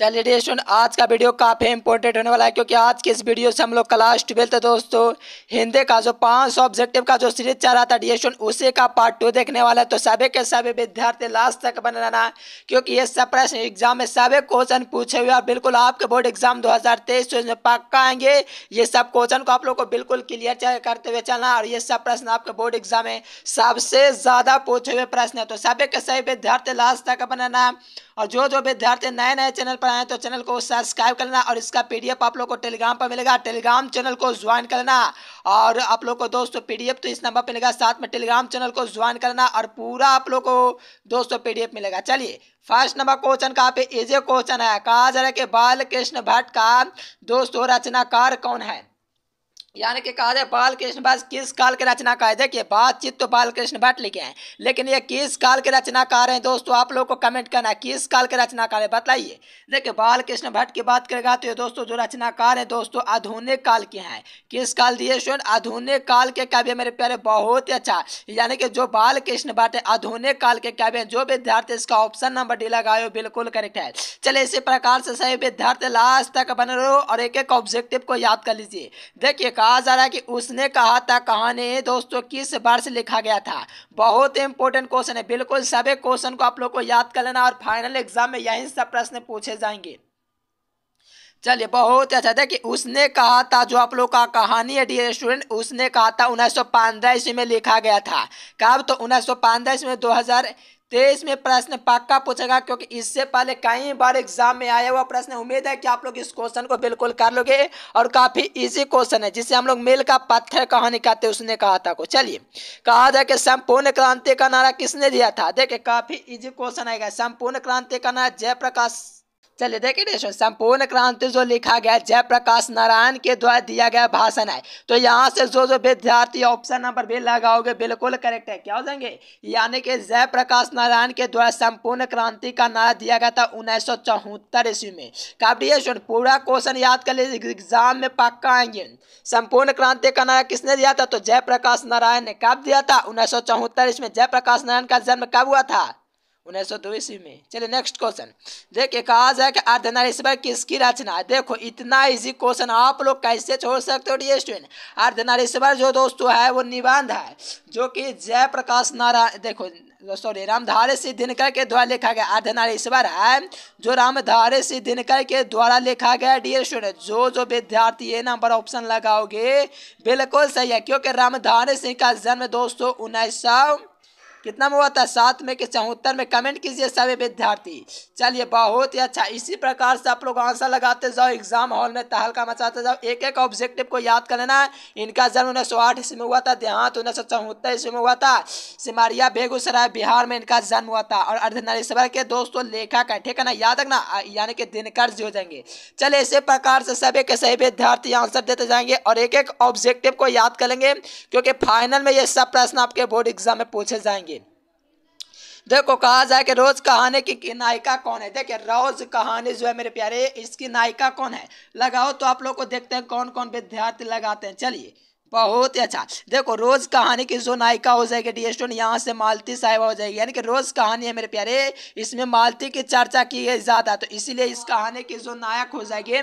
चलिए स्टूडेंट आज का वीडियो काफ़ी इंपॉर्टेंट होने वाला है क्योंकि आज के इस वीडियो से हम लोग क्लास ट्वेल्थ दोस्तों हिंदी का जो पाँच सौ ऑब्जेक्टिव का जो सीरीज चल रहा था डी स्टूडेंट उसी का पार्ट टू देखने वाला है तो सभी के सभी विद्यार्थी लास्ट तक बने रहना क्योंकि ये सब प्रश्न एग्जाम में सभी क्वेश्चन पूछे हुए और बिल्कुल आपके बोर्ड एग्जाम दो में पक्का आएंगे ये सब क्वेश्चन को आप लोग को बिल्कुल क्लियर करते हुए चलना और ये सब प्रश्न आपके बोर्ड एग्जाम में सबसे ज़्यादा पूछे हुए प्रश्न है तो सभी के सभी विद्यार्थी लास्ट तक बनाना और जो जो विद्यार्थी नए नए चैनल पर आए तो चैनल को सब्सक्राइब करना और इसका पीडीएफ आप लोग को टेलीग्राम पर मिलेगा टेलीग्राम चैनल को ज्वाइन करना और आप लोग को दोस्तों पीडीएफ तो इस नंबर पर मिलेगा साथ में टेलीग्राम चैनल को ज्वाइन करना और पूरा आप लोग को दोस्तों पीडीएफ मिलेगा चलिए फर्स्ट नंबर क्वेश्चन का पे इजे क्वेश्चन है कहा जा रहा है कि बाल कृष्ण भट्ट का दोस्तों रचनाकार कौन है यानी कि कहा जाए बाल कृष्ण भट्ट किस काल के रचनाकार देखिए बातचीत तो बाल कृष्ण भट्ट लिखे हैं लेकिन ये किस काल के रचनाकार हैं दोस्तों आप लोग को कमेंट करना है किस काल के रचनाकार है बताइए देखिए बाल कृष्ण भट्ट की बात करेगा तो ये दोस्तों जो रचनाकार हैं दोस्तों आधुनिक काल के हैं किस काल दिए सुन आधुनिक काल के कव्य मेरे प्यारे बहुत ही अच्छा यानी कि जो बाल कृष्ण भट्ट है आधुनिक काल के काव्य जो विद्यार्थी इसका ऑप्शन नंबर डी लगाए बिल्कुल करेक्ट है चले इसी प्रकार से सही विद्यार्थी लास्ट तक बने रहो और एक एक ऑब्जेक्टिव को याद कर लीजिए देखिए कहा जा रहा है कि उसने कहा था कहानी दोस्तों किस वर्ष लिखा गया था बहुत इंपॉर्टेंट क्वेश्चन है बिल्कुल सभी क्वेश्चन को आप लोग को याद कर लेना और फाइनल एग्जाम में यही सब प्रश्न पूछे जाएंगे चलिए बहुत अच्छा था कि उसने कहा था जो आप लोग का कहानी है डी स्टूडेंट उसने कहा था उन्नीस सौ ईस्वी में लिखा गया था कब तो उन्नीस सौ ईस्वी में में प्रश्न पक्का पूछेगा क्योंकि इससे पहले कई बार एग्जाम में आया हुआ प्रश्न उम्मीद है कि आप लोग इस क्वेश्चन को बिल्कुल कर लोगे और काफी इजी क्वेश्चन है जिसे हम लोग मेल का पत्थर कहानी कहते उसने कहा था को चलिए कहा था कि संपूर्ण क्रांति का नारा किसने दिया था देखिए काफी इजी क्वेश्चन आएगा संपूर्ण क्रांति का नारा जयप्रकाश चलिए देखिए दोस्तों संपूर्ण क्रांति जो लिखा गया जयप्रकाश नारायण के द्वारा दिया गया भाषण है तो यहाँ से जो जो विद्यार्थी ऑप्शन नंबर भी लगाओगे बिल्कुल करेक्ट है क्या हो जाएंगे यानी कि जयप्रकाश नारायण के द्वारा संपूर्ण क्रांति का नारा दिया गया था उन्नीस सौ चौहत्तर ईस्वी में दिए पूरा क्वेश्चन याद कर लीजिए एग्जाम में पक्का आएंगे संपूर्ण क्रांति का नारा किसने दिया था तो जयप्रकाश नारायण ने कब दिया था उन्नीस सौ चौहत्तर ईस्वी में जयप्रकाश नारायण का जन्म कब हुआ था उन्नीस सौ दो ईस्वी तो में चलिए नेक्स्ट क्वेश्चन देखिए कहा जाए कि अर्धनारीश्वर किसकी रचना है देखो इतना इजी क्वेश्चन आप लोग कैसे छोड़ सकते हो डी स्टूडेंट अर्धनारीश्वर जो दोस्तों है वो निबंध है जो कि जयप्रकाश नारायण देखो सॉरी रामधारे सिंह दिनकर के द्वारा लिखा गया अर्धनारीश्वर है जो रामधारे सिंह दिनकर के द्वारा लिखा गया डियर स्टूडेंट जो जो विद्यार्थी ये नंबर ऑप्शन लगाओगे बिल्कुल सही है क्योंकि रामधारे सिंह का जन्म दोस्तों उन्नीस सौ कितना में हुआ था सात में कि चौहत्तर में कमेंट कीजिए सभी विद्यार्थी चलिए बहुत ही अच्छा इसी प्रकार से आप लोग आंसर लगाते जाओ एग्जाम हॉल में तहलका मचाते जाओ एक एक ऑब्जेक्टिव को याद कर लेना इनका जन्म उन्नीस सौ आठ ईस्वी में हुआ था देहांत उन्नीस सौ चौहत्तर ईस्वी में हुआ था सिमारिया बेगूसराय बिहार में इनका जन्म हुआ था और अर्धनारीश्वर के दोस्तों लेखा का ठीक है ना याद रखना यानी कि दिन कर्ज हो जाएंगे चलिए इसी प्रकार से सभी के सभी विद्यार्थी आंसर देते जाएंगे और एक एक ऑब्जेक्टिव को याद करेंगे क्योंकि फाइनल में ये सब प्रश्न आपके बोर्ड एग्जाम में पूछे जाएंगे देखो कहा जाए कि रोज कहानी की नायिका कौन है देखिए रोज कहानी जो है मेरे प्यारे इसकी नायिका कौन है लगाओ तो आप लोग को देखते हैं कौन कौन विद्यार्थी लगाते हैं चलिए बहुत ही अच्छा देखो रोज कहानी की जो नायिका हो जाएगी डी स्टोन यहाँ से मालती साहिबा हो जाएगी यानी कि रोज कहानी है मेरे प्यारे इसमें मालती की चर्चा की है ज्यादा तो इसीलिए इस कहानी की जो नायक हो जाएगी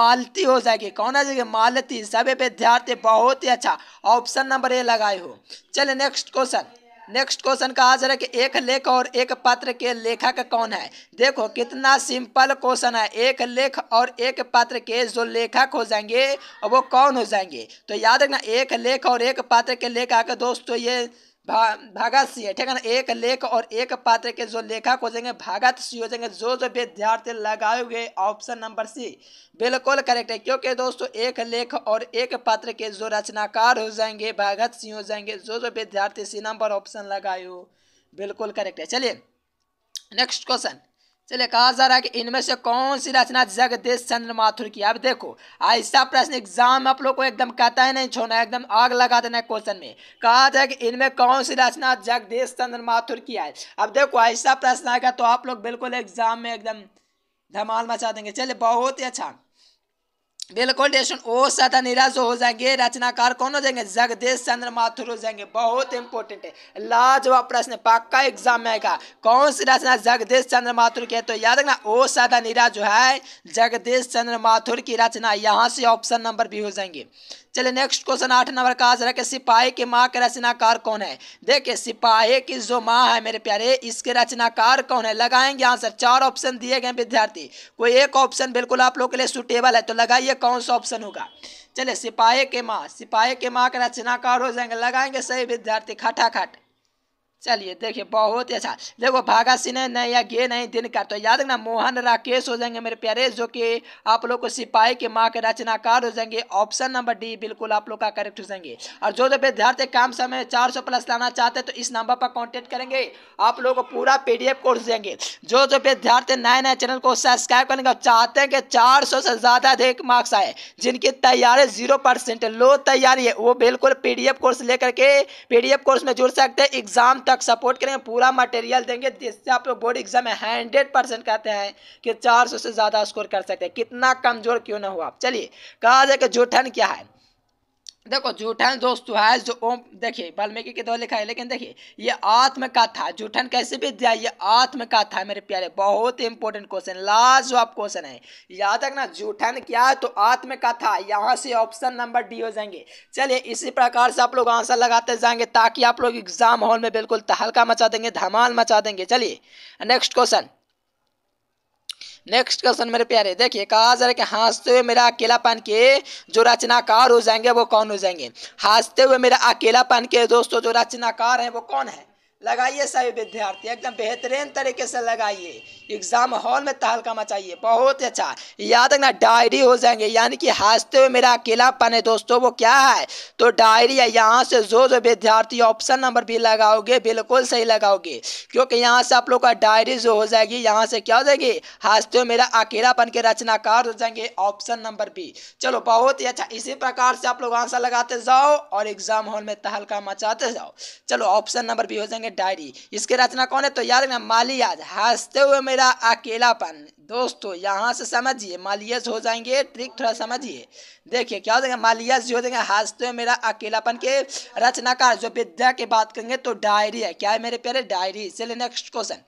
मालती हो जाएगी कौन आ जाएगी मालती सभी विद्यार्थी बहुत ही अच्छा ऑप्शन नंबर ए लगाए हो चले नेक्स्ट क्वेश्चन नेक्स्ट क्वेश्चन का आंसर है कि एक लेख और एक पात्र के लेखक कौन है देखो कितना सिंपल क्वेश्चन है एक लेख और एक पात्र के जो लेखक हो जाएंगे वो कौन हो जाएंगे तो याद रखना एक लेख और एक पात्र के लेखक दोस्तों ये भा, भागत सी है ठीक है ना एक लेख और एक पात्र के जो लेखक हो जाएंगे भागत सी हो जाएंगे जो जो विद्यार्थी लगाए हुए ऑप्शन नंबर सी बिल्कुल करेक्ट है क्योंकि दोस्तों एक लेख और एक पात्र के जो रचनाकार हो जाएंगे भागत सी हो जाएंगे जो जो विद्यार्थी सी नंबर ऑप्शन लगाए हो बिल्कुल करेक्ट है चलिए नेक्स्ट क्वेश्चन चलिए कहा जा रहा है कि इनमें से कौन सी रचना जगदेश चंद्र माथुर की अब देखो ऐसा प्रश्न एग्जाम में आप लोग को एकदम कहता ही नहीं छोड़ना एकदम आग लगा देना क्वेश्चन में कहा जाए कि इनमें कौन सी रचना जगदेश चंद्र माथुर की है अब देखो ऐसा प्रश्न आएगा तो आप लोग बिल्कुल एग्जाम में एकदम धमाल मचा देंगे चलिए बहुत ही अच्छा बिल्कुल टेंशन ओ सदा निराश हो जाएंगे रचनाकार कौन हो जाएंगे जगदेश चंद्र माथुर हो जाएंगे बहुत इंपॉर्टेंट है लाजवाब प्रश्न पक्का एग्जाम में आएगा कौन सी रचना जगदेश चंद्र माथुर की है तो याद रखना ओ सदा निराश जो है जगदेश चंद्र माथुर की रचना यहाँ से ऑप्शन नंबर भी हो जाएंगे चलिए नेक्स्ट क्वेश्चन आठ नंबर का आंसर है कि सिपाही की माँ के रचनाकार कौन है देखिए सिपाही की जो माँ है मेरे प्यारे इसके रचनाकार कौन है लगाएंगे आंसर चार ऑप्शन दिए गए विद्यार्थी कोई एक ऑप्शन बिल्कुल आप लोग के लिए सुटेबल है तो लगाइए कौन सा ऑप्शन होगा चले सिपाही के माँ सिपाही के माँ के रचनाकार हो जाएंगे लगाएंगे सही विद्यार्थी खटाखट चलिए देखिए बहुत ही अच्छा देखो भागा सिंह ने या गे नहीं दिनकर तो याद रखना मोहन राकेश हो जाएंगे मेरे प्यारे जो कि आप लोग को सिपाही के माँ के रचनाकार हो जाएंगे ऑप्शन नंबर डी बिल्कुल आप लोग का करेक्ट हो जाएंगे और जो जो विद्यार्थी काम समय 400 प्लस लाना चाहते हैं तो इस नंबर पर कॉन्टेक्ट करेंगे आप लोग को पूरा पी कोर्स देंगे जो जो विद्यार्थी नए नए चैनल को सब्सक्राइब करेंगे और चाहते हैं कि चार से ज़्यादा अधिक मार्क्स आए जिनकी तैयारी जीरो लो तैयारी है वो बिल्कुल पी कोर्स लेकर के पी कोर्स में जुड़ सकते हैं एग्जाम तक सपोर्ट करेंगे पूरा मटेरियल देंगे जिससे आप लोग बोर्ड एग्जाम में हंड्रेड परसेंट कहते हैं कि चार सौ से ज़्यादा स्कोर कर सकते हैं कितना कमज़ोर क्यों ना हो आप चलिए कहा जाए कि जोठन क्या है देखो जूठन दोस्तों तो है जो ओम देखिए वाल्मीकि के द्वारा तो लिखा है लेकिन देखिए ये आत्म था जूठन कैसे भी दिया ये आत्म का है मेरे प्यारे बहुत इंपॉर्टेंट क्वेश्चन लास्ट जो आप क्वेश्चन है याद रखना जूठन क्या है तो था यहाँ से ऑप्शन नंबर डी हो जाएंगे चलिए इसी प्रकार से आप लोग आंसर लगाते जाएंगे ताकि आप लोग एग्जाम हॉल में बिल्कुल तहलका मचा देंगे धमाल मचा देंगे चलिए नेक्स्ट क्वेश्चन नेक्स्ट क्वेश्चन मेरे प्यारे देखिए कहा जा रहा है कि हंसते हुए मेरा अकेलापन के जो रचनाकार हो जाएंगे वो कौन हो जाएंगे हंसते हुए मेरा अकेलापन के दोस्तों जो रचनाकार हैं वो कौन है लगाइए सभी विद्यार्थी एकदम बेहतरीन तरीके से लगाइए एग्जाम हॉल में तहलका मचाइए बहुत अच्छा याद रखना डायरी हो जाएंगे यानी कि हंसते हुए मेरा अकेलापन है दोस्तों वो क्या है तो डायरी है यहाँ से जो जो विद्यार्थी ऑप्शन नंबर भी लगाओगे बिल्कुल सही लगाओगे क्योंकि यहाँ से आप लोग का डायरी जो हो जाएगी यहाँ से क्या हो जाएगी हंसते हुए मेरा अकेलापन के रचनाकार हो जाएंगे ऑप्शन नंबर बी चलो बहुत ही अच्छा इसी प्रकार से आप लोग आंसर लगाते जाओ और एग्जाम हॉल में तहलका मचाते जाओ चलो ऑप्शन नंबर बी हो जाएंगे लिखेंगे डायरी इसके रचना कौन है तो याद रखना मालियाज हंसते हुए मेरा अकेलापन दोस्तों यहाँ से समझिए मालियाज हो जाएंगे ट्रिक थोड़ा समझिए देखिए क्या हो जाएगा जो हो जाएंगे हंसते हुए मेरा अकेलापन के रचनाकार जो विद्या की बात करेंगे तो डायरी है क्या है मेरे प्यारे डायरी चलिए नेक्स्ट क्वेश्चन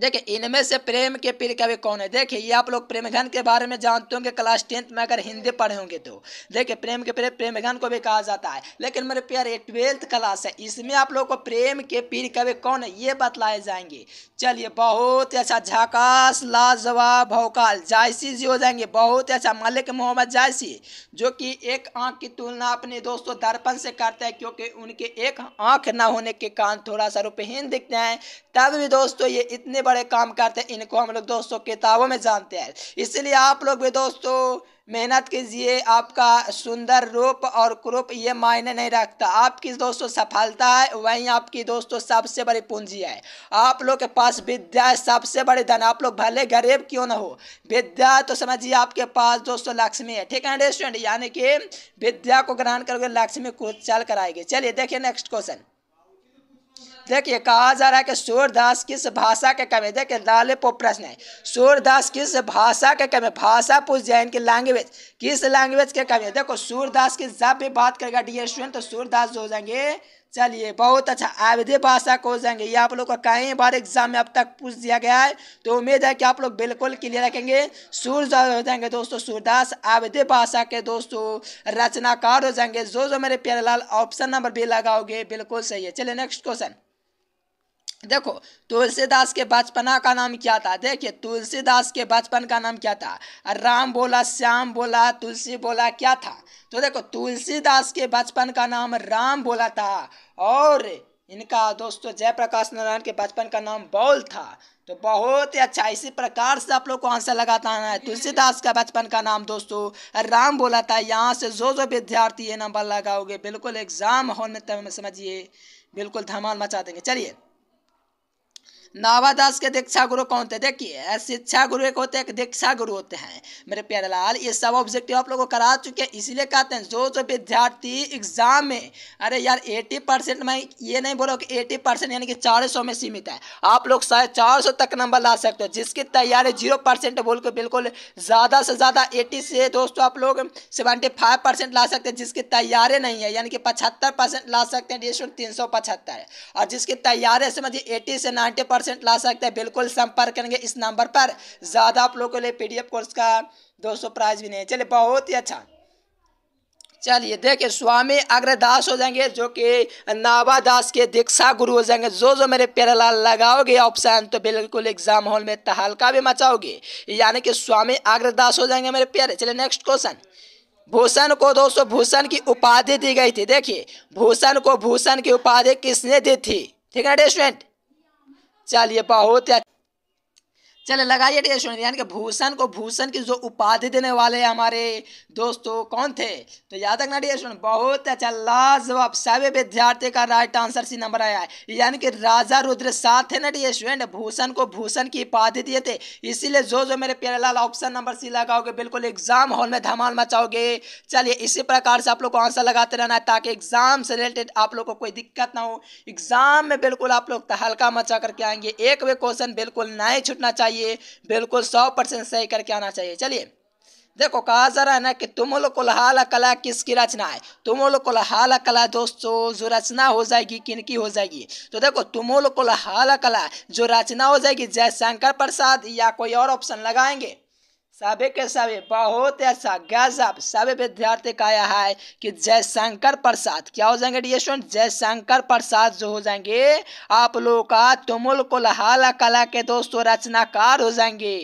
देखिए इनमें से प्रेम के पीर कवि कौन है देखिए ये आप लोग प्रेमघन के बारे में जानते होंगे क्लास टेंथ में अगर हिंदी पढ़े होंगे तो देखिए प्रेम के प्रेम प्रेमघन को भी कहा जाता है लेकिन मेरे प्यार ये ट्वेल्थ क्लास है इसमें आप लोग को प्रेम के पीर कवि कौन है ये बतलाए जाएंगे चलिए बहुत अच्छा झकास लाजवाब भौकाल जायसी जी हो जाएंगे बहुत अच्छा मलिक मोहम्मद जायसी जो कि एक आँख की तुलना अपने दोस्तों दर्पण से करते हैं क्योंकि उनके एक आँख ना होने के कारण थोड़ा सा रूपहीन दिखते हैं तब भी दोस्तों ये इतने बड़े काम करते हैं इनको हम लोग दोस्तों किताबों में जानते हैं इसलिए आप लोग भी दोस्तों मेहनत कीजिए आपका सुंदर रूप और क्रूप ये मायने नहीं रखता आपकी दोस्तों सफलता है वहीं आपकी दोस्तों सबसे बड़ी पूंजी है आप लोग के पास विद्या है सबसे बड़ी धन आप लोग भले गरीब क्यों ना हो विद्या तो समझिए आपके पास दोस्तों लक्ष्मी है ठीक है स्टूडेंट यानी कि विद्या को ग्रहण करोगे लक्ष्मी को चल कराएगी चलिए देखिए नेक्स्ट क्वेश्चन देखिए कहा जा रहा है कि सूरदास किस भाषा के कमी देखिए लाले पो प्रश्न है सूरदास किस भाषा के कमी भाषा पूछ जाए इनकी लैंग्वेज किस लैंग्वेज के है देखो सूरदास की जब भी बात करेगा डी स्टूडेंट तो सूरदास जो हो जाएंगे चलिए बहुत अच्छा आविधि भाषा को हो जाएंगे ये आप लोग का कई बार एग्जाम में अब तक पूछ दिया गया है तो उम्मीद है कि आप लोग बिल्कुल क्लियर रखेंगे सूर्य हो जाएंगे दोस्तों सूरदास आविधि भाषा के दोस्तों रचनाकार हो जाएंगे जो जो मेरे प्यारे लाल ऑप्शन नंबर भी लगाओगे बिल्कुल सही है चलिए नेक्स्ट क्वेश्चन देखो तुलसीदास के बचपना का नाम क्या था देखिए तुलसीदास के बचपन का नाम क्या था राम बोला श्याम बोला तुलसी बोला क्या था तो देखो तुलसीदास के बचपन का नाम राम बोला था और इनका दोस्तों जयप्रकाश नारायण के बचपन का नाम बौल था तो बहुत ही अच्छा इसी प्रकार से आप लोग को आंसर लगाता है तुलसीदास का बचपन का नाम दोस्तों राम बोला था यहाँ से जो जो विद्यार्थी ये नंबर लगाओगे बिल्कुल एग्जाम होने तक समझिए बिल्कुल धमाल मचा देंगे चलिए नावादास के दीक्षा गुरु कौन थे देखिए शिक्षा गुरु एक होते हैं दीक्षा गुरु होते हैं मेरे प्यारे लाल ये सब ऑब्जेक्टिव आप लोगों को करा चुके हैं इसीलिए कहते हैं जो जो विद्यार्थी एग्जाम में अरे यार एटी परसेंट मैं ये नहीं बोल रहा कि एटी परसेंट यानी कि चार सौ में सीमित है आप लोग शायद चार सौ तक नंबर ला सकते हो जिसकी तैयारी जीरो परसेंट बोल के बिल्कुल ज़्यादा से ज़्यादा एटी से दोस्तों आप लोग सेवेंटी फाइव परसेंट ला सकते हैं जिसकी तैयारी नहीं है यानी कि पचहत्तर परसेंट ला सकते हैं तीन सौ पचहत्तर और जिसकी तैयारी समझिए एटी से नाइन्टी परसेंट परसेंट ला सकते हैं बिल्कुल संपर्क करेंगे इस नंबर पर ज़्यादा आप लोगों के लिए पी कोर्स का दो सौ प्राइज भी नहीं है चलिए बहुत ही अच्छा चलिए देखिए स्वामी अग्रदास हो जाएंगे जो कि नावादास के दीक्षा गुरु हो जाएंगे जो जो मेरे पैरला लगाओगे ऑप्शन तो बिल्कुल एग्जाम हॉल में तहलका भी मचाओगे यानी कि स्वामी अग्रदास हो जाएंगे मेरे प्यारे चलिए नेक्स्ट क्वेश्चन भूषण को दोस्तों भूषण की उपाधि दी गई थी देखिए भूषण को भूषण की उपाधि किसने दी थी ठीक है स्टूडेंट चलिए बहुत चले लगाइए डिस्टूडेंट यानी कि भूषण को भूषण की जो उपाधि देने वाले हमारे दोस्तों कौन थे तो याद रखना डिस्टूडेंट बहुत अच्छा लाजवाब सभी विद्यार्थी का राइट आंसर सी नंबर आया है यानी कि राजा रुद्र साथ थे ना डिस्टूडेंट तो भूषण को भूषण की उपाधि दिए थे इसीलिए जो जो मेरे प्यारे लाल ऑप्शन नंबर सी लगाओगे बिल्कुल एग्जाम हॉल में धमाल मचाओगे चलिए इसी प्रकार से आप लोग को आंसर लगाते रहना है ताकि एग्जाम से रिलेटेड आप लोग को कोई दिक्कत ना हो एग्जाम में बिल्कुल आप लोग तो हल्का मचा करके आएंगे एक भी क्वेश्चन बिल्कुल नहीं छुटना चाहिए चाहिए बिल्कुल सौ परसेंट सही करके आना चाहिए चलिए देखो कहा जा रहा है ना कि तुम लोग कोल्हाल कला किसकी रचना है तुम लोग कोल्हाल कला दोस्तों जो रचना हो जाएगी किनकी हो जाएगी तो देखो तुम लोग कोल्हाल कला जो रचना हो जाएगी जयशंकर प्रसाद या कोई और ऑप्शन लगाएंगे सभी के सभी बहुत अच्छा गजब सभी विद्यार्थी का यह है कि जयशंकर प्रसाद क्या हो जाएंगे डी स्टूडेंट जयशंकर प्रसाद जो हो जाएंगे आप लोगों का तुमुल कुलहाल कला के दोस्तों रचनाकार हो जाएंगे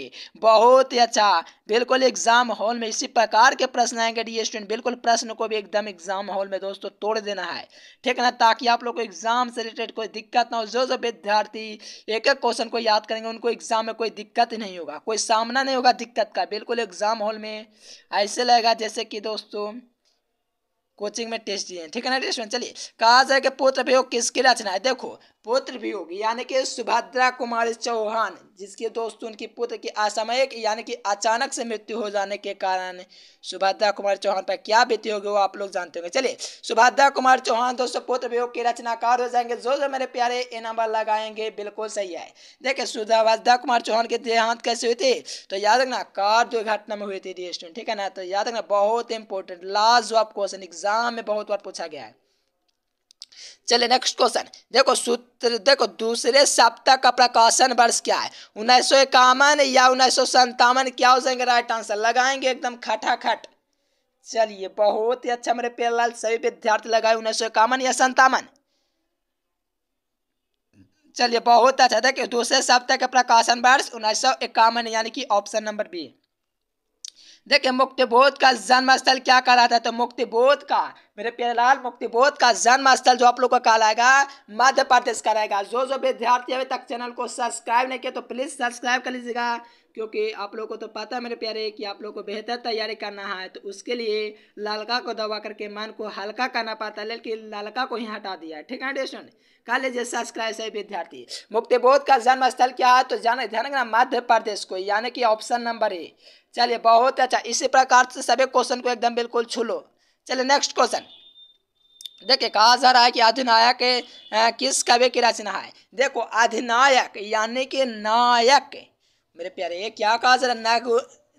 बहुत ही अच्छा बिल्कुल एग्जाम हॉल में इसी प्रकार के प्रश्न आएंगे डी स्टूडेंट बिल्कुल प्रश्न को भी एकदम एग्जाम हॉल में दोस्तों तोड़ देना है ठीक है ना ताकि आप लोग को एग्जाम से रिलेटेड कोई दिक्कत ना हो जो जो विद्यार्थी एक एक क्वेश्चन को याद करेंगे उनको एग्जाम में कोई दिक्कत नहीं होगा कोई सामना नहीं होगा दिक्कत का का बिल्कुल एग्ज़ाम हॉल में ऐसे लगेगा जैसे कि दोस्तों कोचिंग में टेस्ट दिए ठीक है ना टेस्ट में चलिए कहा जाए कि पोत अभियोग किसकी रचना है देखो पुत्र भी होगी यानी कि सुभद्रा कुमारी चौहान जिसके दोस्तों उनकी पुत्र की असामयिक यानी कि अचानक से मृत्यु हो जाने के कारण सुभद्रा कुमार चौहान पर क्या बीती होगी वो आप लोग जानते होंगे चलिए सुभद्रा कुमार चौहान दोस्तों पुत्र भी होगी रचनाकार हो जाएंगे जो जो मेरे प्यारे ए नंबर लगाएंगे बिल्कुल सही है देखिए सुभद्रा कुमार चौहान के देहांत कैसे हुए थे तो याद रखना कार दुर्घटना में हुई थी रेस्टोरेंट ठीक है ना तो याद रखना बहुत इंपॉर्टेंट आप क्वेश्चन एग्जाम में बहुत बार पूछा गया है चले नेक्स्ट क्वेश्चन देखो सूत्र देखो दूसरे सप्ताह का प्रकाशन वर्ष क्या है उन्नीस सौ इक्यावन या उन्नीस सौ संतावन क्या हो जाएंगे राइट आंसर लगाएंगे एकदम खटाखट चलिए बहुत ही अच्छा मेरे प्यारलाल सभी विद्यार्थी लगाए उन्नीस सौ इक्यावन या संतावन चलिए बहुत अच्छा देखिए दूसरे सप्ताह का प्रकाशन वर्ष उन्नीस सौ इक्यावन यानी कि ऑप्शन नंबर बी देखिए मुक्ति बोध का जन्म स्थल क्या कहलाता है तो मुक्ति बोध का मेरे प्यारे लाल मुक्ति बोध का जन्म स्थल जो आप लोग का कहलाएगा मध्य प्रदेश कराएगा जो जो विद्यार्थी अभी तक चैनल को सब्सक्राइब नहीं किया तो प्लीज़ सब्सक्राइब कर लीजिएगा क्योंकि आप लोगों को तो पता है मेरे प्यारे कि आप लोगों को बेहतर तैयारी करना है तो उसके लिए ललका को दबा करके मन को हल्का करना पड़ता है लेकिन ललका को ही हटा दिया है ठीक है डेस्ट कर लीजिए सब्सक्राइब सही विद्यार्थी मुक्ति बोध का जन्म स्थल क्या है तो जाना ध्यान रखना मध्य प्रदेश को यानी कि ऑप्शन नंबर ए चलिए बहुत अच्छा इसी प्रकार से सभी क्वेश्चन को एकदम बिल्कुल छू लो चलिए नेक्स्ट क्वेश्चन देखिए कहा जा रहा है कि अधिनायक किस कवि की रचना है देखो अधिनायक यानी कि नायक मेरे प्यारे ये क्या कहा जा रहा है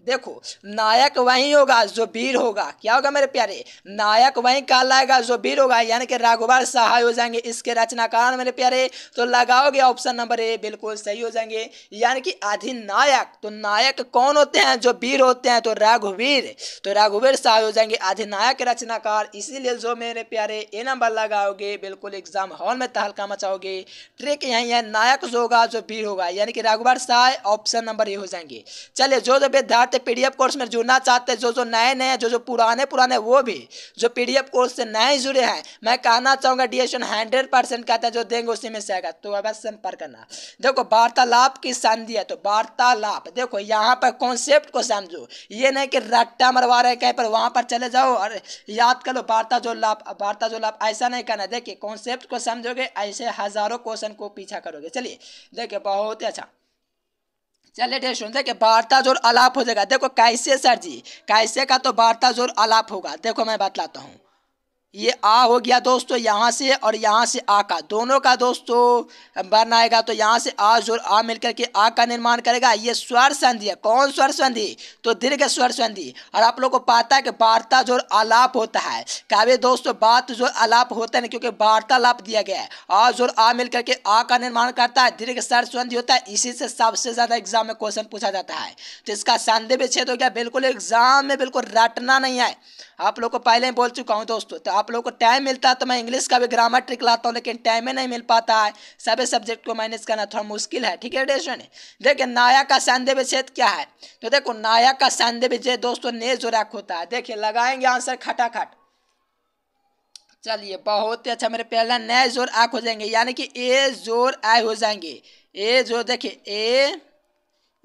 देखो नायक वही होगा जो वीर होगा क्या होगा मेरे प्यारे नायक वही कहलाएगा जो वीर होगा यानी कि राघोबार सहाय हो जाएंगे इसके रचनाकार मेरे प्यारे तो लगाओगे ऑप्शन नंबर ए बिल्कुल सही हो जाएंगे यानी कि अधिनायक तो नायक कौन होते हैं जो वीर होते हैं तो राघुवीर तो राघुवीर सहाय हो जाएंगे अधिनायक रचनाकार इसीलिए जो मेरे प्यारे ए नंबर लगाओगे बिल्कुल एग्जाम हॉल में तहलका मचाओगे ट्रिक यही है नायक जो होगा जो वीर होगा यानी कि राघुबार सहाय ऑप्शन नंबर ए हो जाएंगे चलिए जो जो विद्यार्थी चाहते पीडीएफ कोर्स में जुड़ना चाहते जो जो नए नए जो जो पुराने पुराने वो भी जो पीडीएफ कोर्स से नए जुड़े हैं मैं कहना चाहूँगा डी एस हंड्रेड परसेंट कहते हैं जो देंगे उसी में से आएगा तो अवश्य संपर्क करना देखो वार्तालाप की संधि है तो वार्तालाप देखो यहाँ पर कॉन्सेप्ट को समझो ये नहीं कि रट्टा मरवा रहे कहीं पर वहाँ पर चले जाओ और याद कर लो वार्ता जो लाभ वार्ता जो लाभ ऐसा नहीं करना देखिए कॉन्सेप्ट को समझोगे ऐसे हज़ारों क्वेश्चन को पीछा करोगे चलिए देखिए बहुत ही अच्छा चलिए ठीक सुन देखिए वार्ता जोर आलाप हो जाएगा देखो कैसे सर जी कैसे का तो वार्ता जोर आलाप होगा देखो मैं बतलाता हूँ ये आ हो गया दोस्तों यहाँ से और यहाँ से आ का दोनों का दोस्तों बन आएगा तो यहाँ से आ जोर आ मिलकर के आ का निर्माण करेगा ये स्वर संधि है कौन स्वर संधि तो दीर्घ स्वर संधि और आप लोग को पता है कि वार्ता जोर आलाप होता है काव्य दोस्तों बात जोर आलाप होता है ना क्योंकि वार्तालाप दिया गया है आ जोर आ मिल करके आ का निर्माण करता है दीर्घ स्वर संधि होता है इसी से सबसे ज़्यादा एग्जाम में क्वेश्चन पूछा जाता है तो इसका संधि विच्छेद हो गया बिल्कुल एग्जाम में बिल्कुल रटना नहीं है आप लोग को पहले ही बोल चुका हूँ दोस्तों तो आप लोग को टाइम मिलता है तो मैं इंग्लिश का भी ग्रामर ट्रिक लाता हूँ लेकिन टाइम ही नहीं मिल पाता है सभी सब्जेक्ट को मैनेज करना थोड़ा मुश्किल है ठीक है डेस्टोरेंट देखिए नाया का संधि विच्छेद क्या है तो देखो नाया का संधि विच्छेद दोस्तों ने जोराक होता है देखिए लगाएंगे आंसर खटाखट चलिए बहुत ही अच्छा मेरे पहला नए जोर आक हो जाएंगे यानी कि ए जोर आय हो जाएंगे ए जोर देखिए ए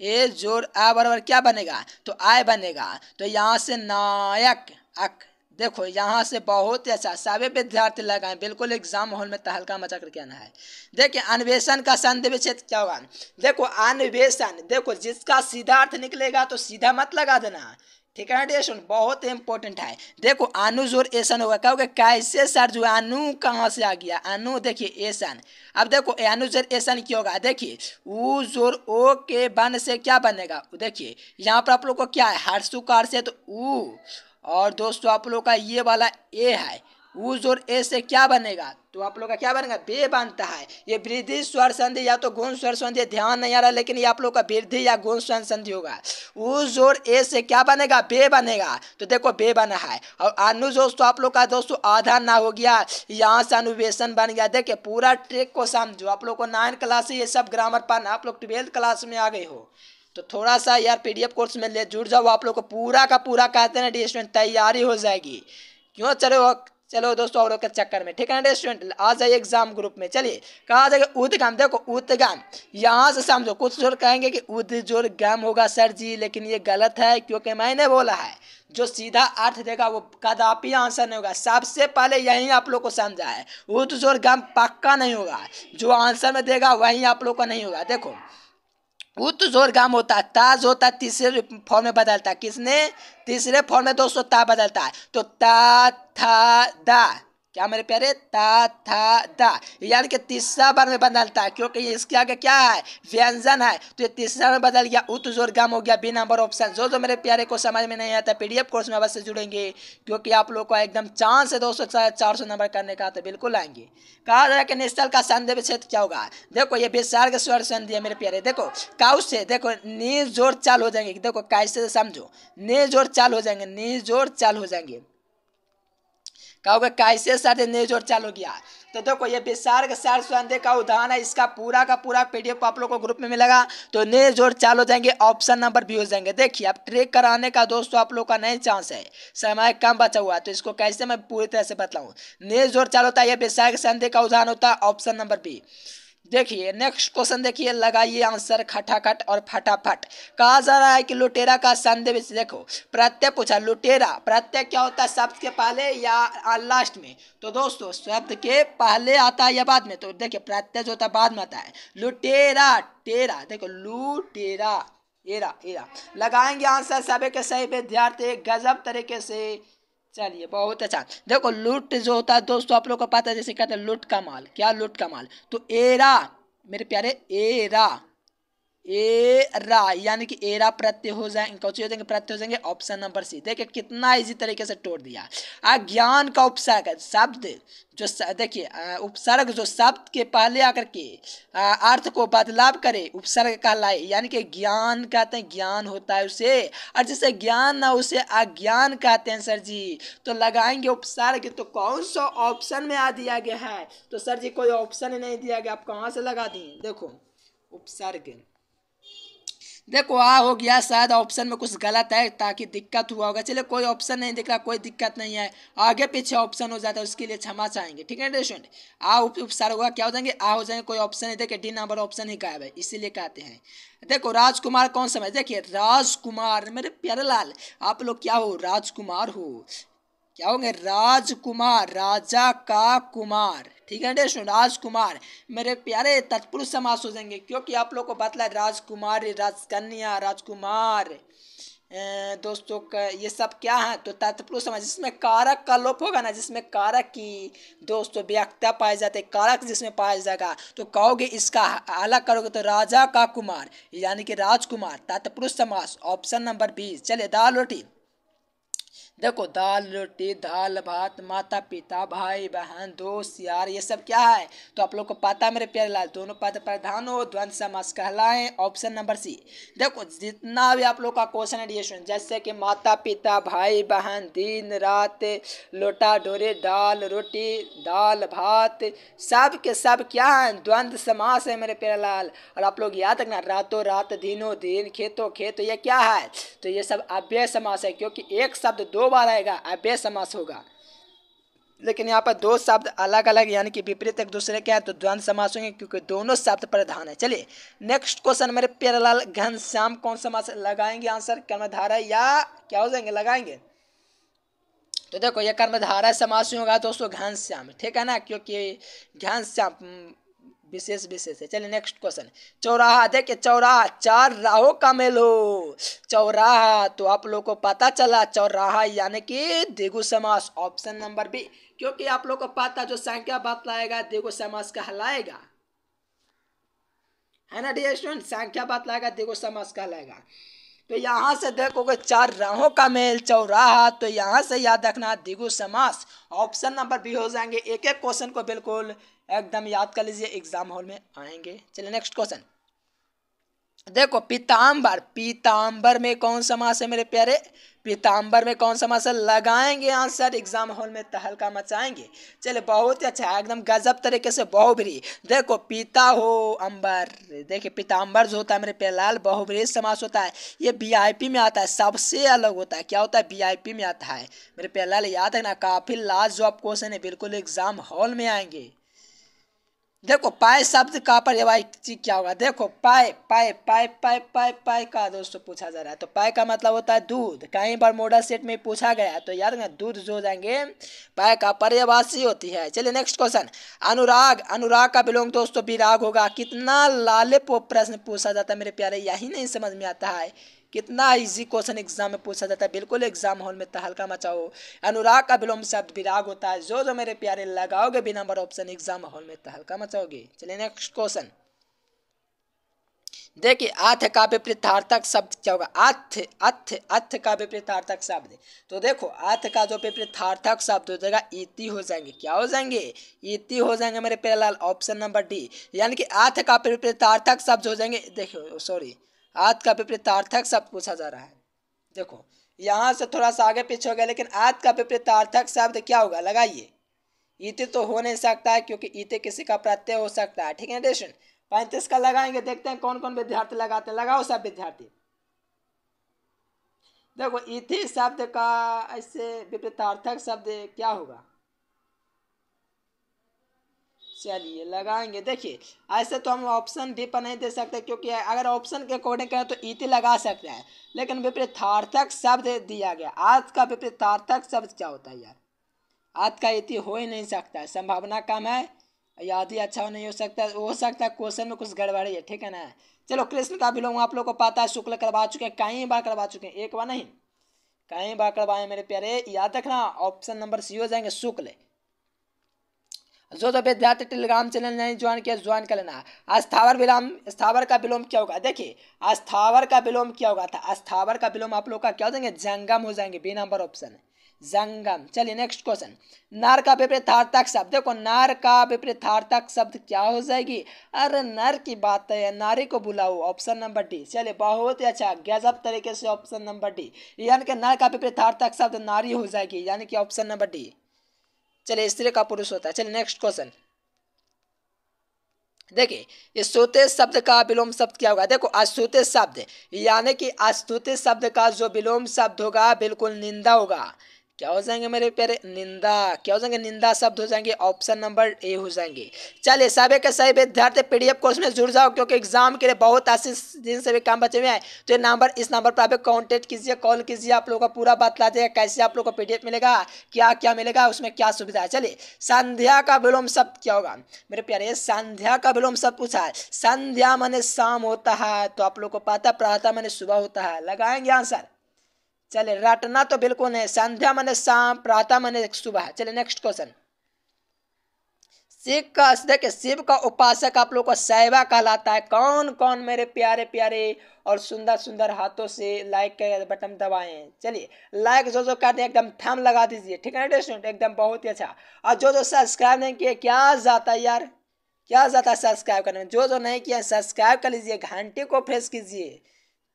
ए जोर आ बराबर क्या बनेगा तो आय बनेगा तो यहाँ से नायक अक देखो यहाँ से बहुत ही अच्छा सारे विद्यार्थी लगाए बिल्कुल एग्जाम हॉल में तहलका मचा करके आना है देखिए अन्वेषण का संधि विच्छेद क्या होगा देखो अन्वेषण देखो जिसका सीधा अर्थ निकलेगा तो सीधा मत लगा देना ठीक है ना बहुत इंपॉर्टेंट है देखो आनु जोर एसन होगा कहोगे कैसे सर जो आनु कहाँ से आ गया आनु देखिए एसन अब देखो आनु जोर एसन क्यों होगा देखिए ऊ जोर ओ के बन से क्या बनेगा देखिए यहाँ पर आप लोग को क्या है हर्षुकार से तो ऊ और दोस्तों आप लोग का ये वाला ए है वुज और ए से क्या बनेगा तो आप लोग का क्या बनेगा बे बनता है ये वृद्धि स्वर संधि या तो गुण स्वर संधि ध्यान नहीं आ रहा लेकिन ये आप लोग का वृद्धि या गुण स्वर संधि होगा उज और ए से क्या बनेगा बे बनेगा तो देखो बे बना है और अनु दोस्तों आप लोग का दोस्तों आधा ना हो गया यहाँ से अनुवेशन बन गया देखे पूरा ट्रिक को समझो आप लोग को नाइन क्लास से ये सब ग्रामर पाना आप लोग ट्वेल्थ क्लास में आ गए हो तो थोड़ा सा यार पीडीएफ कोर्स में ले जुड़ जाओ आप लोग को पूरा का पूरा कहते हैं डी तैयारी हो जाएगी क्यों चलो चलो दोस्तों औरों के चक्कर में ठीक है ना स्टूडेंट आ जाइए एग्जाम ग्रुप में चलिए कहा जाएगा उदगम देखो उदगम यहाँ से समझो कुछ जोर कहेंगे कि उदजोर गम होगा सर जी लेकिन ये गलत है क्योंकि मैंने बोला है जो सीधा अर्थ देगा वो कदापि आंसर नहीं होगा सबसे पहले यही आप लोग को समझा है उदजोर गम पक्का नहीं होगा जो आंसर में देगा वही आप लोग का नहीं होगा देखो तो जोर गाम होता है ताज होता है तीसरे फॉर्म में बदलता है किसने तीसरे फॉर्म में दोस्तों ता बदलता है तो ता था दा क्या मेरे प्यारे ता था दा यानी कि तीसरा बार में बदलता है क्योंकि ये इसके आगे क्या है व्यंजन है तो ये तीसरा में बदल गया उत जोर गम हो गया बी नंबर ऑप्शन जो जो मेरे प्यारे को समझ में नहीं आता पीडीएफ कोर्स में अवश्य जुड़ेंगे क्योंकि आप लोग को एकदम चांस है दो सौ नंबर करने का तो बिल्कुल आएंगे कहा जाए कि निश्चल का संदेह क्षेत्र क्या होगा देखो ये विसर्ग स्वर संधि है मेरे प्यारे देखो काउ से देखो नी जोर चाल हो जाएंगे देखो कैसे समझो नी जोर चाल हो जाएंगे नी जोर चाल हो जाएंगे कहोगे कैसे सर ने जोर चालू किया तो देखो ये विसर्ग सर सुंदे का उदाहरण है इसका पूरा का पूरा पीडीएफ आप लोगों को ग्रुप में मिलेगा तो ने जोर चालू हो जाएंगे ऑप्शन नंबर भी हो जाएंगे देखिए अब ट्रेक कराने का दोस्तों आप लोग का नए चांस है समय कम बचा हुआ तो इसको कैसे मैं पूरी तरह से बतलाऊँ ने जोर चालू होता है यह विसर्ग संधि का उदाहरण होता है ऑप्शन नंबर बी देखिए नेक्स्ट क्वेश्चन देखिए लगाइए आंसर खटाखट और फटाफट कहा जा रहा है कि लुटेरा का संदेश देखो प्रत्यय पूछा लुटेरा प्रत्यय क्या होता है शब्द के पहले या लास्ट में तो दोस्तों शब्द के पहले आता है या बाद में तो देखिए प्रत्यय जो होता है बाद में आता है लुटेरा टेरा देखो लुटेरा एरा एरा लगाएंगे आंसर सभी के सही विद्यार्थी गजब तरीके से चलिए बहुत अच्छा देखो लूट जो होता है दोस्तों आप लोग को पता है जैसे कहते हैं लूट का माल क्या लूट का माल तो एरा मेरे प्यारे एरा एरा यानी कि एरा प्रत्यय हो जाएंगे कौन हो जाएंगे प्रत्यय हो जाएंगे ऑप्शन नंबर सी देखिए कितना इजी तरीके से तोड़ दिया ज्ञान का उपसर्ग शब्द जो देखिए उपसर्ग जो शब्द के पहले आकर के अर्थ को बदलाव करे उपसर्ग कहलाए यानी कि ज्ञान कहते हैं ज्ञान होता है उसे और जैसे ज्ञान ना उसे अज्ञान कहते हैं सर जी तो लगाएंगे उपसर्ग तो कौन सा ऑप्शन में आ दिया गया है तो सर जी कोई ऑप्शन नहीं दिया गया आप कहाँ से लगा दिए देखो उपसर्ग देखो आ हो गया शायद ऑप्शन में कुछ गलत है ताकि दिक्कत हुआ होगा चलिए कोई ऑप्शन नहीं दिख रहा कोई दिक्कत नहीं है आगे पीछे ऑप्शन हो जाता है उसके लिए क्षमा चाहेंगे ठीक है स्टूडेंट आ उपसार होगा क्या हो जाएंगे आ हो जाएंगे कोई ऑप्शन नहीं देखे डी नंबर ऑप्शन ही गायब है इसीलिए कहते हैं देखो राजकुमार कौन समय देखिए राजकुमार मेरे प्यारे लाल आप लोग क्या हो राजकुमार हो क्या होंगे राजकुमार राजा का कुमार ठीक है स्टूडेंट राजकुमार मेरे प्यारे तत्पुरुष समास हो जाएंगे क्योंकि आप लोग को बतला राजकुमार राजकन्या राजकुमार दोस्तों ये सब क्या है तो तत्पुरुष समाज जिसमें कारक का लोप होगा ना जिसमें कारक की दोस्तों व्यक्ता पाए जाते कारक जिसमें पाया जाएगा तो कहोगे इसका अलग करोगे तो राजा का कुमार यानी कि राजकुमार तत्पुरुष समास ऑप्शन नंबर बीस चलिए दाल रोटी देखो दाल रोटी दाल भात माता पिता भाई बहन दोस्त यार ये सब क्या है तो आप लोग को पता मेरे प्यारे लाल दोनों पद प्रधान हो द्वंद समास कहलाए ऑप्शन नंबर सी देखो जितना भी आप लोग का क्वेश्चन है डियर जैसे कि माता पिता भाई बहन दिन रात लोटा डोरे दाल रोटी दाल भात सब के सब क्या है द्वंद समास है मेरे प्यारे लाल और आप लोग याद रखना रातों रात दिनों दिन खेतों खेत ये क्या है तो ये सब अव्यय समास है क्योंकि एक शब्द दो बार आएगा अव्यय समास होगा लेकिन यहाँ पर दो शब्द अलग अलग यानी कि विपरीत एक दूसरे के हैं तो द्वंद समास होंगे क्योंकि दोनों शब्द प्रधान है चलिए नेक्स्ट क्वेश्चन मेरे प्यारलाल श्याम कौन समास लगाएंगे आंसर कर्मधारा या क्या हो जाएंगे लगाएंगे तो देखो ये कर्मधारा समास होगा दोस्तों घन श्याम ठीक है ना क्योंकि घन श्याम विशेष विशेष है चलिए नेक्स्ट क्वेश्चन चौराहा देखिए चौराहा चार राहों का मेल हो चौराहा तो आप लोग को पता चला चौराहा यानी कि दिगु समास ऑप्शन नंबर बी क्योंकि आप लोग को पता जो संख्या बतलाएगा दिगु समास कहलाएगा है ना डी स्टूडेंट संख्या बतलाएगा दिगु समास कहलाएगा तो यहाँ से देखोगे चार राहों का मेल चौराहा तो यहाँ से याद रखना दिगु समास ऑप्शन नंबर बी हो जाएंगे एक एक क्वेश्चन को बिल्कुल एकदम याद कर लीजिए एग्जाम हॉल में आएंगे चलिए नेक्स्ट क्वेश्चन देखो पीताम्बर पीताम्बर में कौन समास है मेरे प्यारे पीताम्बर में कौन समास है लगाएंगे आंसर एग्जाम हॉल में तहलका मचाएंगे चले बहुत ही अच्छा एकदम गजब तरीके से बहुबरी देखो पीता हो अंबर देखिए पीताम्बर जो होता है मेरे प्यारे लाल बहुबरी समास होता है ये पी में आता है सबसे अलग होता है क्या होता है पी में आता है मेरे प्यारे लाल याद है ना काफ़ी लास्ट जो आप क्वेश्चन है बिल्कुल एग्जाम हॉल में आएंगे देखो पाए शब्द का परिवाहिक क्या होगा देखो पाए पाए पाए पाए पाए पाए का दोस्तों पूछा जा रहा है तो पाए का मतलब होता है दूध कहीं पर मोडल सेट में पूछा गया तो याद ना दूध जो जाएंगे पाए का पर्यवासी होती है चलिए नेक्स्ट क्वेश्चन अनुराग अनुराग का बिलोंग दोस्तों विराग होगा कितना लालिप प्रश्न पूछा जाता है मेरे प्यारे यही नहीं समझ में आता है कितना इजी क्वेश्चन एग्जाम में पूछा जाता है बिल्कुल एग्जाम हॉल में तहलका मचाओ अनुराग का विलोम शब्द विराग होता है जो जो मेरे प्यारे लगाओगे बिना नंबर ऑप्शन एग्जाम हॉल में तहलका मचाओगे चलिए नेक्स्ट क्वेश्चन देखिए अर्थ का विपरीतार्थक शब्द क्या होगा अर्थ अर्थ अर्थ का विपरीतार्थक शब्द तो देखो अर्थ का जो विपरीतार्थक शब्द हो जाएगा इति हो जाएंगे क्या हो जाएंगे इति हो जाएंगे मेरे पहला ऑप्शन नंबर डी यानी कि अर्थ का विपरीतार्थक शब्द हो जाएंगे देखो सॉरी आज का विपरीतार्थक शब्द पूछा जा रहा है देखो यहाँ से थोड़ा सा आगे पीछे हो गया लेकिन आज का विपरीतार्थक शब्द क्या होगा लगाइए इत तो हो नहीं सकता है क्योंकि इत किसी का प्रत्यय हो सकता है ठीक है डेशन पैंतीस का लगाएंगे देखते हैं कौन कौन विद्यार्थी लगाते हैं लगाओ सब विद्यार्थी देखो इति शब्द का ऐसे विपरीतार्थक शब्द क्या होगा चलिए लगाएंगे देखिए ऐसे तो हम ऑप्शन डी पर नहीं दे सकते क्योंकि अगर ऑप्शन के अकॉर्डिंग करें तो इति e लगा सकते हैं लेकिन विपरीतार्थक शब्द दिया गया आज का विपरीतार्थक शब्द क्या होता है यार आज का इति e हो ही नहीं सकता है संभावना कम है याद ही अच्छा नहीं हो सकता हो सकता है क्वेश्चन में कुछ गड़बड़ी है ठीक है ना चलो कृष्ण का विलोम आप लोग को पता है शुक्ल करवा चुके हैं कई बार करवा चुके हैं एक बार नहीं कई बार करवाए मेरे प्यारे याद रखना ऑप्शन नंबर सी हो जाएंगे शुक्ल जो जो विद्यार्थी टेलीग्राम चैनल नहीं ज्वाइन किया ज्वाइन कर लेना अस्थावर विलोम स्थावर का विलोम क्या होगा देखिए अस्थावर का विलोम क्या होगा था अस्थावर का विलोम आप लोग का क्या हो जाएंगे जंगम हो जाएंगे बी नंबर ऑप्शन जंगम चलिए नेक्स्ट क्वेश्चन नर का विपरीतार्थक शब्द देखो नर का विपरीतार्थक शब्द क्या हो जाएगी अरे नर की बात है नारी को बुलाओ ऑप्शन नंबर डी चलिए बहुत ही अच्छा गजब तरीके से ऑप्शन नंबर डी यानी कि नर का विपरीतार्थक शब्द नारी हो जाएगी यानी कि ऑप्शन नंबर डी चले स्त्री का पुरुष होता है चलिए नेक्स्ट क्वेश्चन देखिए सोते शब्द का विलोम शब्द क्या होगा देखो अस्तुते शब्द यानी कि अस्तुते शब्द का जो विलोम शब्द होगा बिल्कुल निंदा होगा क्या हो जाएंगे मेरे प्यारे निंदा क्या हो जाएंगे निंदा शब्द हो जाएंगे ऑप्शन नंबर ए हो जाएंगे चलिए सभी के सभी विद्यार्थी पीडीएफ कोर्स में जुड़ जाओ क्योंकि एग्जाम के लिए बहुत आशीष दिन से भी काम बचे हुए हैं तो ये नंबर इस नंबर पर आप कॉन्टेक्ट कीजिए कॉल कीजिए आप लोगों का पूरा बतला जाएगा कैसे आप लोग को पी मिलेगा क्या क्या मिलेगा उसमें क्या सुविधा है चलिए संध्या का विलोम शब्द क्या होगा मेरे प्यारे संध्या का विलोम शब्द पूछा है संध्या मैंने शाम होता है तो आप लोग को पता प्रातः मैंने सुबह होता है लगाएंगे आंसर चले रटना तो बिल्कुल नहीं संध्या मैंने शाम प्रातः मैंने सुबह चले नेक्स्ट क्वेश्चन शिव का अस्तित्व शिव का उपासक आप लोग को सैवा कहलाता है कौन कौन मेरे प्यारे प्यारे और सुंदर सुंदर हाथों से लाइक के बटन दबाएं चलिए लाइक जो जो कर दें एकदम थम लगा दीजिए ठीक है स्टूडेंट एकदम बहुत ही अच्छा और जो जो सब्सक्राइब नहीं किए क्या जाता है यार क्या जाता है सब्सक्राइब करने में जो जो नहीं किया सब्सक्राइब कर लीजिए घंटे को प्रेस कीजिए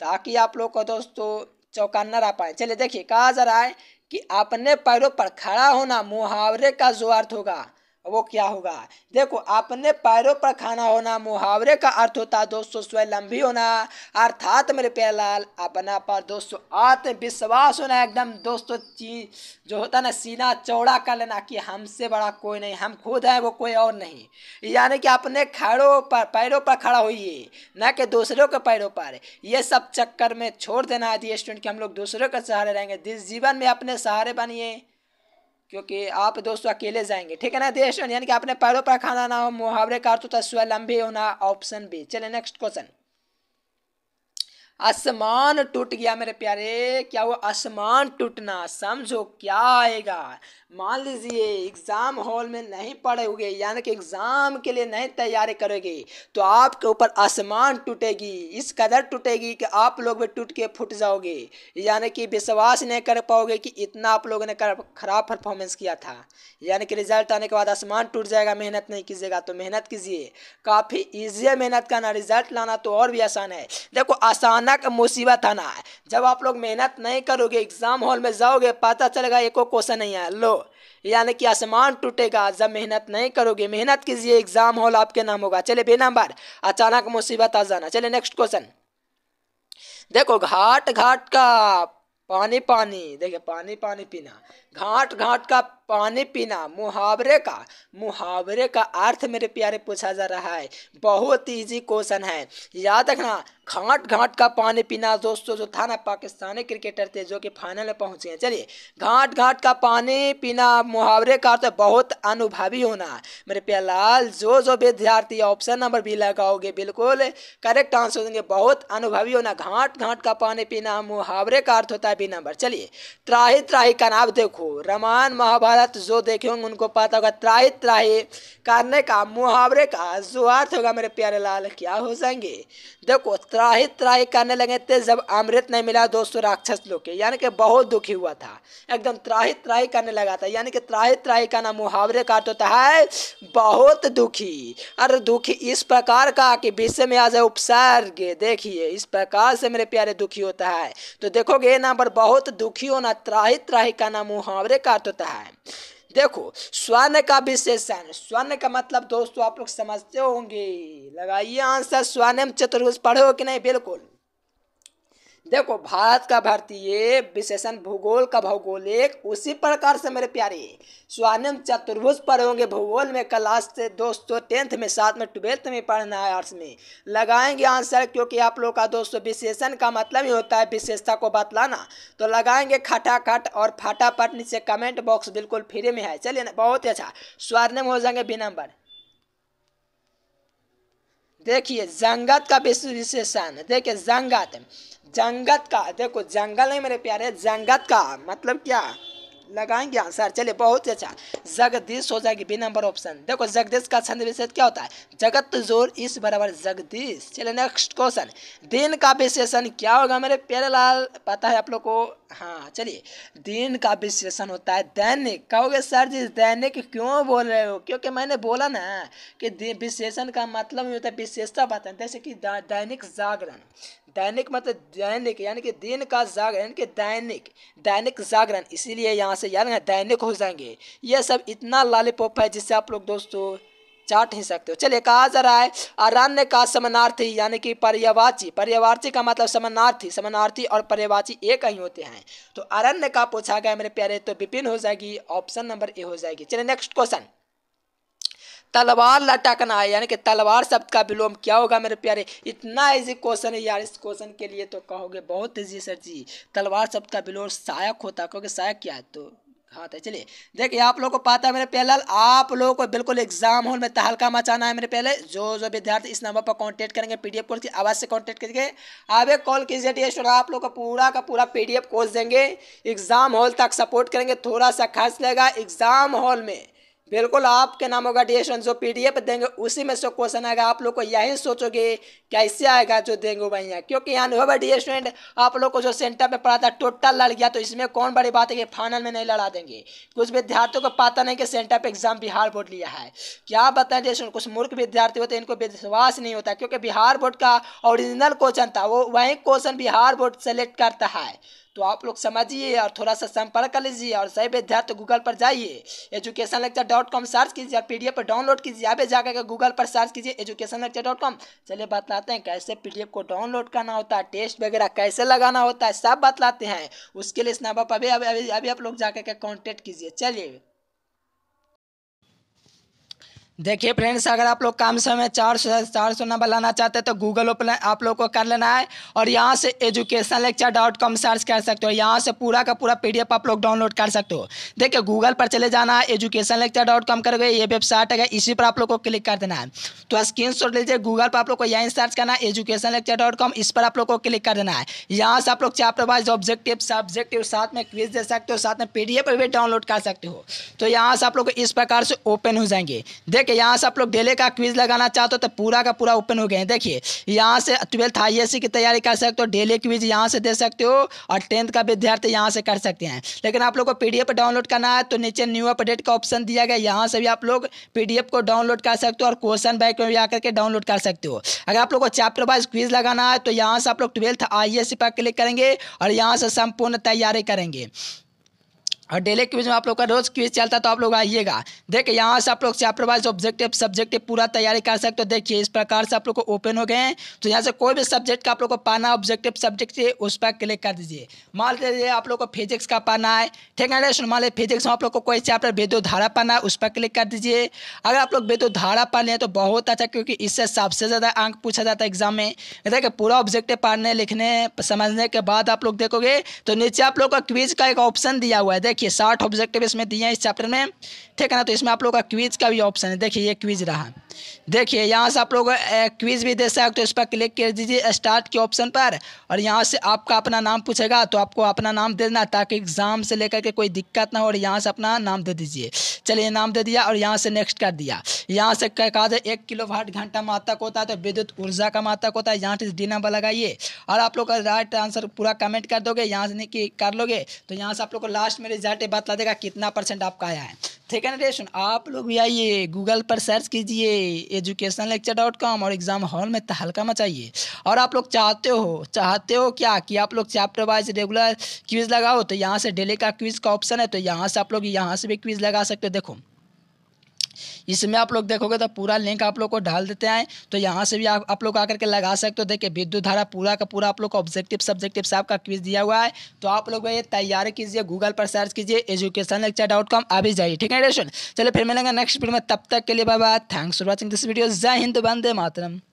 ताकि आप लोग को दोस्तों चौंकाना रह पाए चलिए देखिए कहा जा रहा है कि अपने पैरों पर खड़ा होना मुहावरे का जो अर्थ होगा वो क्या होगा देखो अपने पैरों पर खाना होना मुहावरे का अर्थ होता है दोस्तों स्वलंबी होना अर्थात मेरे प्यार लाल अपना पर दोस्तों आत्मविश्वास होना एकदम दोस्तों चीज जो होता ना सीना चौड़ा कर लेना कि हमसे बड़ा कोई नहीं हम खुद हैं वो कोई और नहीं यानी कि अपने खड़ों पर पैरों पर खड़ा होइए न कि दूसरों के पैरों पर ये सब चक्कर में छोड़ देना है स्टूडेंट कि हम लोग दूसरों के सहारे रहेंगे जिस जीवन में अपने सहारे बनिए क्योंकि आप दोस्तों अकेले जाएंगे ठीक है ना देश यानी कि आपने पैरों पर खाना ना हो मुहावरे का अर्थ होता है स्वलंबी होना ऑप्शन बी चले नेक्स्ट क्वेश्चन आसमान टूट गया मेरे प्यारे क्या हुआ आसमान टूटना समझो क्या आएगा मान लीजिए एग्ज़ाम हॉल में नहीं पढ़ोगे यानी कि एग्ज़ाम के लिए नहीं तैयारी करोगे तो आपके ऊपर आसमान टूटेगी इस कदर टूटेगी कि आप लोग भी टूट के फूट जाओगे यानी कि विश्वास नहीं कर पाओगे कि इतना आप लोगों ने ख़राब परफॉर्मेंस किया था यानी कि रिजल्ट आने के बाद आसमान टूट जाएगा मेहनत नहीं कीजिएगा तो मेहनत कीजिए काफ़ी ईजी है मेहनत करना रिजल्ट लाना तो और भी आसान है देखो आसान भयानक मुसीबत आना है जब आप लोग मेहनत नहीं करोगे एग्जाम हॉल में जाओगे पता चलेगा एको क्वेश्चन नहीं आया लो यानी कि आसमान टूटेगा जब मेहनत नहीं करोगे मेहनत कीजिए एग्जाम हॉल आपके नाम होगा चले बे नंबर अचानक मुसीबत आ जाना चले नेक्स्ट क्वेश्चन देखो घाट घाट का पानी पानी देखिए पानी पानी पीना घाट घाट का पानी पीना मुहावरे का मुहावरे का अर्थ मेरे प्यारे पूछा जा रहा है बहुत ईजी क्वेश्चन है याद रखना घाट घाट का पानी पीना दोस्तों जो था ना पाकिस्तानी क्रिकेटर थे जो कि फाइनल में पहुंच गए चलिए घाट घाट का पानी पीना मुहावरे का अर्थ बहुत अनुभवी होना मेरे प्यार लाल जो जो विद्यार्थी ऑप्शन नंबर भी लगाओगे बिल्कुल करेक्ट आंसर देंगे बहुत अनुभवी होना घाट घाट का पानी पीना मुहावरे का अर्थ होता है बी नंबर चलिए त्राही त्राही का नाम देखो रामायण महाभारत अर्थ जो देखे होंगे उनको पता होगा त्राही त्राही करने का मुहावरे का जो अर्थ होगा मेरे प्यारे लाल क्या हो जाएंगे देखो त्राही त्राही करने लगे थे जब अमृत नहीं मिला दोस्तों राक्षस लोग के यानी कि बहुत दुखी हुआ था एकदम त्राही त्राही करने लगा था यानी कि त्राही त्राही करना मुहावरे का अर्थ तो है बहुत दुखी अरे दुखी इस प्रकार का कि विषय में आ जाए उपसर्ग देखिए इस प्रकार से मेरे प्यारे दुखी होता है तो देखोगे ना पर बहुत दुखी होना त्राही त्राही का नाम मुहावरे का अर्थ तो होता है देखो स्वर्ण का विशेषण स्वर्ण का मतलब दोस्तों आप लोग समझते होंगे लगाइए आंसर स्वर्ण चतुर्भुज पढ़े हो कि नहीं बिल्कुल देखो भारत का भारतीय विशेषण भूगोल का भौगोलिक उसी प्रकार से मेरे प्यारे स्वर्णिम चतुर्भुज पर होंगे भूगोल में क्लास से दोस्तों टेंथ में साथ में ट्वेल्थ में पढ़ना है आर्ट्स में लगाएंगे आंसर क्योंकि आप लोग का दोस्तों विशेषण का मतलब ही होता है विशेषता को बतलाना तो लगाएंगे खटाखट और फटाफट नीचे कमेंट बॉक्स बिल्कुल फ्री में है चलिए ना बहुत अच्छा स्वर्णिम हो जाएंगे बी नंबर देखिए जंगत का विशेषण देखिए जंगत जंगत का देखो जंगल नहीं मेरे प्यारे जंगत का मतलब क्या लगाएंगे आंसर चलिए बहुत ही अच्छा जगदीश हो जाएगी बी नंबर ऑप्शन देखो जगदीश का छंद विशेष क्या होता है जगत जोर इस बराबर जगदीश चलिए नेक्स्ट क्वेश्चन दिन का विशेषण क्या होगा मेरे प्यारे लाल पता है आप लोग को हाँ चलिए दिन का विश्लेषण होता है दैनिक कहोगे सर जी दैनिक क्यों बोल रहे हो क्योंकि मैंने बोला ना कि विश्लेषण का मतलब ये होता है विशेषता बताना जैसे कि दैनिक जागरण दैनिक मतलब दैनिक यानी कि दिन का जागरण यानी कि दैनिक दैनिक जागरण इसीलिए यहाँ से याद दैनिक हो जाएंगे यह सब इतना पोप है जिससे आप लोग दोस्तों चाट ही सकते हो चलिए कहा जा रहा है अरण्य का समानार्थी यानी कि पर्यवाची पर्यवाची का मतलब समानार्थी समानार्थी और पर्यवाची एक ही होते हैं तो अरण्य का पूछा गया मेरे प्यारे तो विपिन हो जाएगी ऑप्शन नंबर ए हो जाएगी चलिए नेक्स्ट क्वेश्चन तलवार लटकना है यानी कि तलवार शब्द का विलोम क्या होगा मेरे प्यारे इतना इजी क्वेश्चन है यार इस क्वेश्चन के लिए तो कहोगे बहुत इजी सर जी तलवार शब्द का विलोम सहायक होता क्योंकि सहायक क्या है तो हाँ तो चलिए देखिए आप लोगों को पता है मेरे पहले आप लोगों को बिल्कुल एग्जाम हॉल में तहलका मचाना है मेरे पहले जो जो विद्यार्थी इस नंबर पर कांटेक्ट करेंगे पीडीएफ कॉल की आवाज़ से कांटेक्ट करके आप एक कॉल कीजिए एस आप लोग को पूरा का पूरा पीडीएफ कोर्स देंगे एग्जाम हॉल तक सपोर्ट करेंगे थोड़ा सा खर्च लेगा एग्जाम हॉल में बिल्कुल आपके नाम होगा डिएशन जो पीडीएफ देंगे उसी में से क्वेश्चन आएगा आप लोग को यही सोचोगे कैसे आएगा जो देंगे भाई क्योंकि यहाँ अनुभव डी स्टूडेंट आप लोग को जो सेंटर में पढ़ा था टोटल लड़ गया तो इसमें कौन बड़ी बात है कि फाइनल में नहीं लड़ा देंगे कुछ विद्यार्थियों को पता नहीं कि सेंटर पर एग्जाम बिहार बोर्ड लिया है क्या बताएं डी कुछ मूर्ख विद्यार्थी होते हैं इनको विश्वास नहीं होता क्योंकि बिहार बोर्ड का ओरिजिनल क्वेश्चन था वो वही क्वेश्चन बिहार बोर्ड सेलेक्ट करता है तो आप लोग समझिए और थोड़ा सा संपर्क कर लीजिए और सही विद्यार्थी गूगल पर जाइए education lecture dot com search कीजिए और पीडीएफ पर डाउनलोड कीजिए आप जाकर गूगल पर सर्च कीजिए एजुकेशन लेक्चर डॉट कॉम चलिए बताते हैं कैसे पीडीएफ को डाउनलोड करना होता है टेस्ट वगैरह कैसे लगाना होता है सब बतलाते हैं उसके लिए इस नंबर पर अभी अभी अभी आप लोग जाकर के कॉन्टेक्ट कीजिए चलिए देखिए फ्रेंड्स अगर आप लोग काम समय चार सौ चार सौ नंबर लाना चाहते हैं तो गूगल ओपन आप लोग को कर लेना है और यहाँ से education lecture dot com search कर सकते हो यहाँ से पूरा का पूरा पीडीएफ आप लोग डाउनलोड कर सकते हो देखिए गूगल पर चले जाना है एजुकेशन लेक्चर डॉट कॉम कर ये वेबसाइट है इसी पर आप लोग को क्लिक कर देना है तो स्क्रीन शॉट लीजिए गूगल पर आप लोग को यहीं सर्च करना है एजुकेशन लेक्चर डॉट कॉम इस पर आप लोग को क्लिक कर देना है यहाँ से आप लोग चैप्टर वाइज ऑब्जेक्टिव सब्जेक्टिव साथ में क्विज दे सकते हो साथ में पी भी डाउनलोड कर सकते हो तो यहाँ से आप लोग इस प्रकार से ओपन हो जाएंगे है यहाँ से आप लोग डेले का क्विज लगाना चाहते हो तो पूरा का पूरा ओपन हो गए हैं देखिए यहाँ से ट्वेल्थ आई की तैयारी कर सकते हो डेले क्विज यहाँ से दे सकते हो और टेंथ का विद्यार्थी यहाँ से कर सकते हैं लेकिन आप लोग को पी डाउनलोड करना है तो नीचे न्यू अपडेट का ऑप्शन दिया गया यहाँ से भी आप लोग पी को डाउनलोड कर सकते हो और क्वेश्चन बैक में भी आकर के डाउनलोड कर सकते हो अगर आप लोग को चैप्टर वाइज क्विज लगाना है तो यहाँ से आप लोग ट्वेल्थ आई पर क्लिक करेंगे और यहाँ से संपूर्ण तैयारी करेंगे और डेली क्विज में आप लोग का रोज क्विज चलता है तो आप लोग आइएगा देखिए यहाँ से आप लोग चैप्टर वाइज ऑब्जेक्टिव सब्जेक्टिव पूरा तैयारी कर सकते हो देखिए इस प्रकार से आप लोग को ओपन हो गए हैं तो यहाँ से कोई भी सब्जेक्ट का आप लोग को पाना ऑब्जेक्टिव सब्जेक्ट से उस पर क्लिक कर दीजिए मान लीजिए आप लोग को फिजिक्स का पाना है ठीक है सुन मान लीजिए फिजिक्स में आप लोग को कोई चैप्टर धारा पाना है उस पर क्लिक कर दीजिए अगर आप लोग धारा पा लें तो बहुत अच्छा क्योंकि इससे सबसे ज़्यादा अंक पूछा जाता है एग्जाम में देखिए पूरा ऑब्जेक्टिव पढ़ने लिखने समझने के बाद आप लोग देखोगे तो नीचे आप लोग का क्विज का एक ऑप्शन दिया हुआ है देखिए देखिए साठ ऑब्जेक्टिव इसमें दिए हैं इस चैप्टर में ठीक है ना तो इसमें आप लोग का क्विज का भी ऑप्शन है देखिए ये क्विज रहा देखिए यहाँ से आप लोग क्विज भी दे सकते हो तो इस पर क्लिक कर दीजिए स्टार्ट के ऑप्शन पर और यहाँ से आपका अपना नाम पूछेगा तो आपको अपना नाम दे देना ताकि एग्जाम से लेकर के कोई दिक्कत ना हो और यहाँ से अपना नाम दे दीजिए चलिए नाम दे दिया और यहाँ से नेक्स्ट कर दिया यहाँ से कहा था एक किलो वाट घंटा मातक होता है तो विद्युत ऊर्जा का मातक होता है यहाँ से डी नंबर लगाइए और आप लोग का राइट आंसर पूरा कमेंट कर दोगे यहाँ से नहीं कर लोगे तो यहाँ से आप लोग को लास्ट में रिजल्ट बता देगा कितना परसेंट आपका आया है सेकेंड रेशन आप लोग भी आइए गूगल पर सर्च कीजिए एजुकेशन लेक्चर डॉट कॉम और एग्ज़ाम हॉल में तहलका मचाइए और आप लोग चाहते हो चाहते हो क्या कि आप लोग चैप्टर वाइज रेगुलर क्विज़ लगाओ तो यहाँ से डेली का क्विज़ का ऑप्शन है तो यहाँ से आप लोग यहाँ से भी क्विज़ लगा सकते हो देखो इसमें आप लोग देखोगे तो पूरा लिंक आप लोग को डाल देते हैं तो यहाँ से भी आप आप लोग आकर के लगा सकते हो देखिए विद्युत धारा पूरा का पूरा आप लोग को ऑब्जेक्टिव सब्जेक्टिव से आपका क्विज दिया हुआ है तो आप लोग ये तैयारी कीजिए गूगल पर सर्च कीजिए एजुकेशन लेक्चर डॉट कॉम अभी जाइए ठीक है चलिए फिर मिलेंगे नेक्स्ट वीडियो में तब तक के लिए bye bye thanks for watching this video जय हिंद बंदे मातरम